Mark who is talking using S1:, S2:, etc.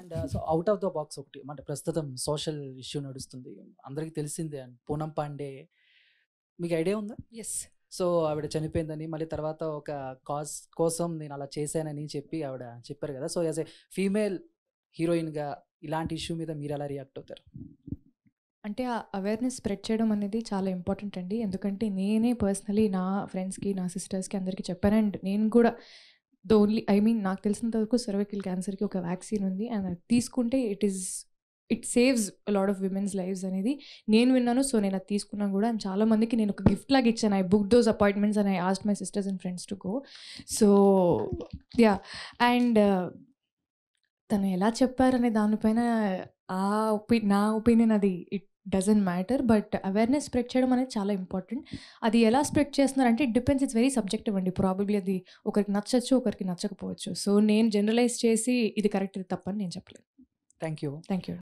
S1: and so out of the box ఒకటి అంటే ప్రస్తుతం సోషల్ ఇష్యూ నడుస్తుంది అందరికీ తెలిసిందే అండ్ పూనం పాండే మీకు ఐడియా ఉందా ఎస్ సో ఆవిడ చనిపోయిందని మళ్ళీ తర్వాత ఒక కాజ్ కోసం నేను అలా చేశానని చెప్పి ఆవిడ చెప్పారు కదా సో యాజ్ ఏ ఫీమేల్ హీరోయిన్గా ఇలాంటి ఇష్యూ మీద మీరు ఎలా రియాక్ట్ అవుతారు
S2: అంటే ఆ అవేర్నెస్ స్ప్రెడ్ చేయడం అనేది చాలా ఇంపార్టెంట్ అండి ఎందుకంటే నేనే పర్సనలీ నా ఫ్రెండ్స్కి నా సిస్టర్స్కి అందరికీ చెప్పాను అండ్ నేను కూడా ద ఓన్లీ ఐ మీన్ నాకు తెలిసినంత వరకు సర్వైకల్ క్యాన్సర్కి ఒక వ్యాక్సిన్ ఉంది అండ్ అది తీసుకుంటే it is it saves lot of women's lives అనేది నేను విన్నాను సో నేను అది తీసుకున్నాను కూడా అండ్ చాలా మందికి నేను ఒక గిఫ్ట్ లాగా ఇచ్చాను I book those appointments and I asked my sisters and friends to go so yeah and తను ఎలా చెప్పారనే దానిపైన ఆ ఒపీ నా ఒపీనియన్ అది it doesn't matter but awareness spread చేయడం అనేది చాలా ఇంపార్టెంట్ అది ఎలా స్ప్రెడ్ చేస్తున్నారంటే it depends it's very subjective అండి ప్రాబబ్లీ అది ఒకరికి నచ్చచ్చు ఒకరికి నచ్చకపోవచ్చు సో నేను జనరలైజ్ చేసి ఇది కరెక్ట్ తప్పని నేను చెప్పలేదు థ్యాంక్ యూ థ్యాంక్ యూ